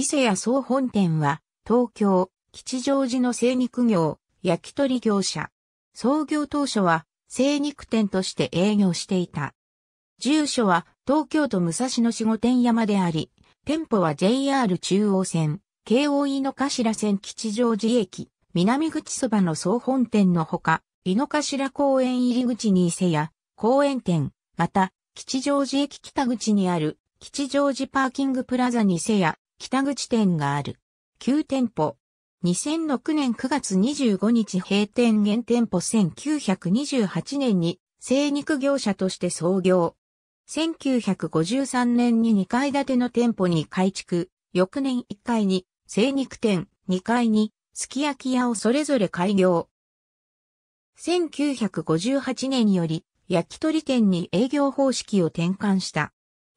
伊勢屋総本店は、東京、吉祥寺の精肉業、焼き鳥業者。創業当初は、精肉店として営業していた。住所は、東京都武蔵野市御殿山であり、店舗は JR 中央線、京王井の頭線吉祥寺駅、南口そばの総本店のほか、井の頭公園入り口に伊勢屋、公園店、また、吉祥寺駅北口にある、吉祥寺パーキングプラザに伊勢屋、北口店がある。旧店舗。2006年9月25日閉店現店舗1928年に生肉業者として創業。1953年に2階建ての店舗に改築。翌年1階に生肉店、2階にすき焼き屋をそれぞれ開業。1958年より焼き鳥店に営業方式を転換した。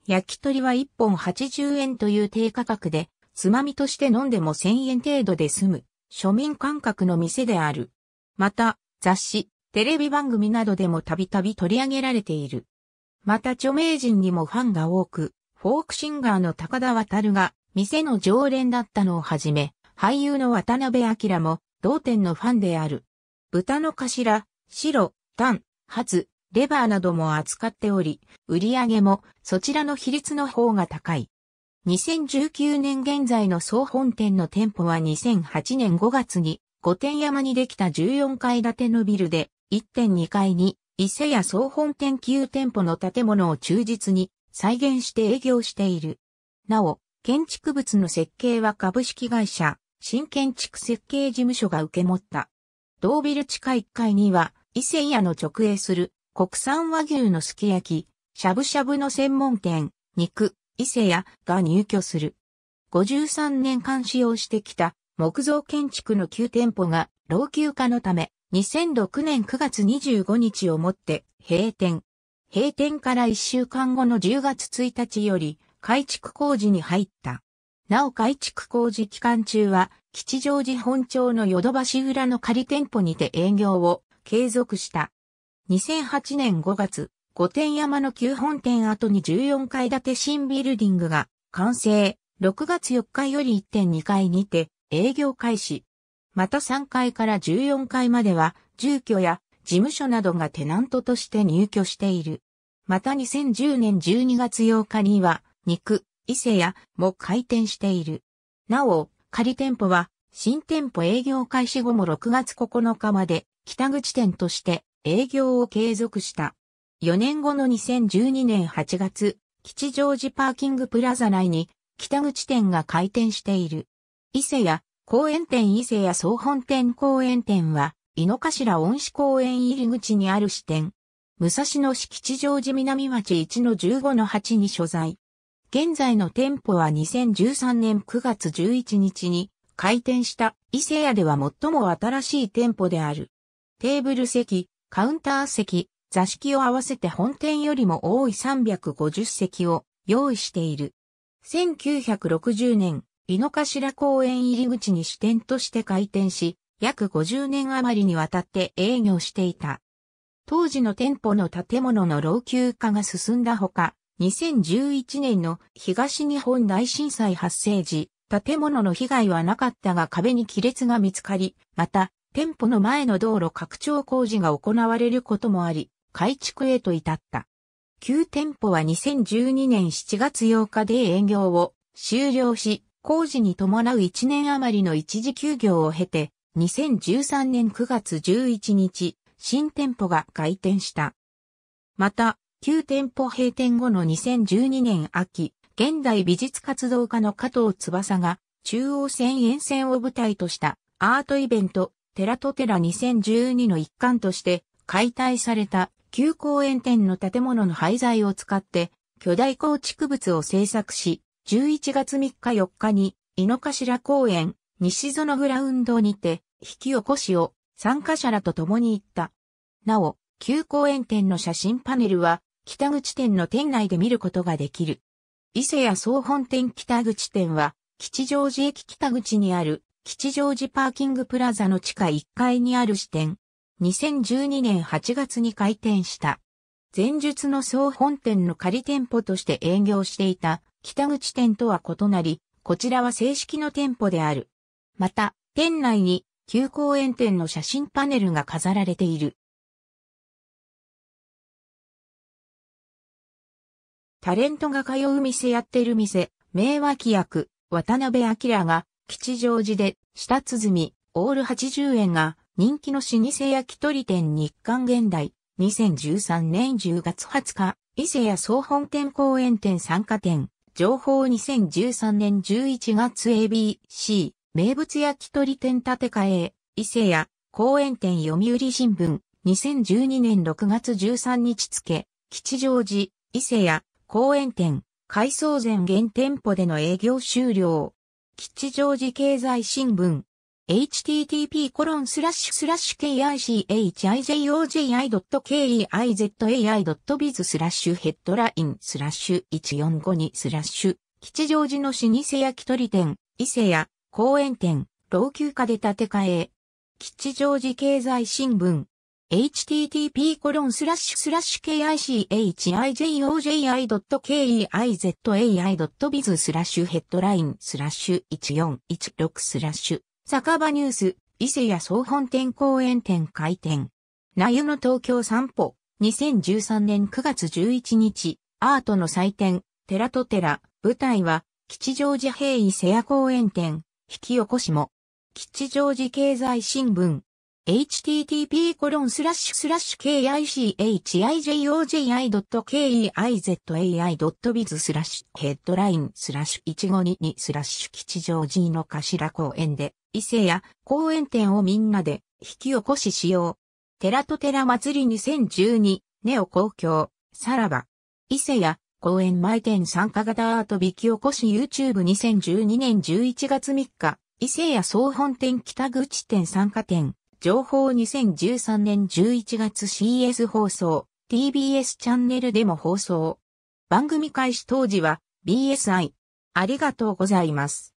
焼き鳥は1本80円という低価格で、つまみとして飲んでも1000円程度で済む、庶民感覚の店である。また、雑誌、テレビ番組などでもたびたび取り上げられている。また著名人にもファンが多く、フォークシンガーの高田渡が店の常連だったのをはじめ、俳優の渡辺明も同店のファンである。豚の頭、白、タン、ハツ、レバーなども扱っており、売上もそちらの比率の方が高い。2019年現在の総本店の店舗は2008年5月に御殿山にできた14階建てのビルで1.2階に伊勢屋総本店9店舗の建物を忠実に再現して営業している。なお、建築物の設計は株式会社、新建築設計事務所が受け持った。同ビル地下1階には、伊勢屋の直営する国産和牛のすき焼き、しゃぶしゃぶの専門店、肉、伊勢屋が入居する。53年間使用してきた木造建築の9店舗が老朽化のため、2006年9月25日をもって閉店。閉店から1週間後の10月1日より改築工事に入った。なお改築工事期間中は、吉祥寺本町のヨドバシ裏の仮店舗にて営業を継続した。2008年5月、御殿山の旧本店跡に14階建て新ビルディングが完成。6月4日より1.2階にて営業開始。また3階から14階までは住居や事務所などがテナントとして入居している。また2010年12月8日には肉、伊勢屋も開店している。なお、仮店舗は新店舗営業開始後も6月9日まで北口店として営業を継続した。4年後の2012年8月、吉祥寺パーキングプラザ内に北口店が開店している。伊勢屋、公園店伊勢屋総本店公園店は、井の頭恩師公園入り口にある支店。武蔵野市吉祥寺南町1の15の8に所在。現在の店舗は2013年9月11日に開店した伊勢屋では最も新しい店舗である。テーブル席、カウンター席、座敷を合わせて本店よりも多い350席を用意している。1960年、井の頭公園入り口に支店として開店し、約50年余りにわたって営業していた。当時の店舗の建物の老朽化が進んだほか、2011年の東日本大震災発生時、建物の被害はなかったが壁に亀裂が見つかり、また店舗の前の道路拡張工事が行われることもあり、改築へと至った。旧店舗は2012年7月8日で営業を終了し、工事に伴う1年余りの一時休業を経て、2013年9月11日、新店舗が開店した。また、旧店舗閉店後の2012年秋、現代美術活動家の加藤翼が中央線沿線を舞台としたアートイベントテラ寺テラ2012の一環として解体された旧公園店の建物の廃材を使って巨大構築物を製作し、11月3日4日に井の頭公園西園グラウンドにて引き起こしを参加者らと共に行った。なお、旧公園店の写真パネルは北口店の店内で見ることができる。伊勢屋総本店北口店は吉祥寺駅北口にある吉祥寺パーキングプラザの地下1階にある支店、2012年8月に開店した。前述の総本店の仮店舗として営業していた北口店とは異なり、こちらは正式の店舗である。また、店内に旧公園店の写真パネルが飾られている。タレントが通う店やってる店、名脇役、渡辺明が吉祥寺で、下鼓、オール80円が、人気の老舗焼き鳥店日刊現代、2013年10月20日、伊勢屋総本店公園店参加店、情報2013年11月 ABC、名物焼き鳥店建て替え、伊勢屋、公園店読売新聞、2012年6月13日付、吉祥寺、伊勢屋、公園店、改装前現店舗での営業終了。吉祥寺経済新聞。h t t p k i c h i j o j i k e i z a b i z スラッシュヘッドラインスラッシュ1452スラッシュ吉祥寺の老舗焼き鳥店、伊勢屋、公園店、老朽化で建て替え。吉祥寺経済新聞。h t t p k i c h i j o j i k e i z i i z b i z スラッシュヘッドラインスラッシュ1416スラッシュ酒場ニュース伊勢屋総本店公園店開店なゆの東京散歩2013年9月11日アートの祭典寺と寺舞台は吉祥寺平伊勢屋公園店引き起こしも吉祥寺経済新聞 http://kichijoj.keizai.biz スラッシュヘッドラインスラッシュ1522スラッシュ吉祥寺の頭公園で伊勢や公園店をみんなで引き起こししよう。寺と寺祭り2012ネオ公共さらば伊勢や公園前店参加型アート引き起こし YouTube2012 年11月3日伊勢や総本店北口店参加店情報2013年11月 CS 放送、TBS チャンネルでも放送。番組開始当時は BSI。ありがとうございます。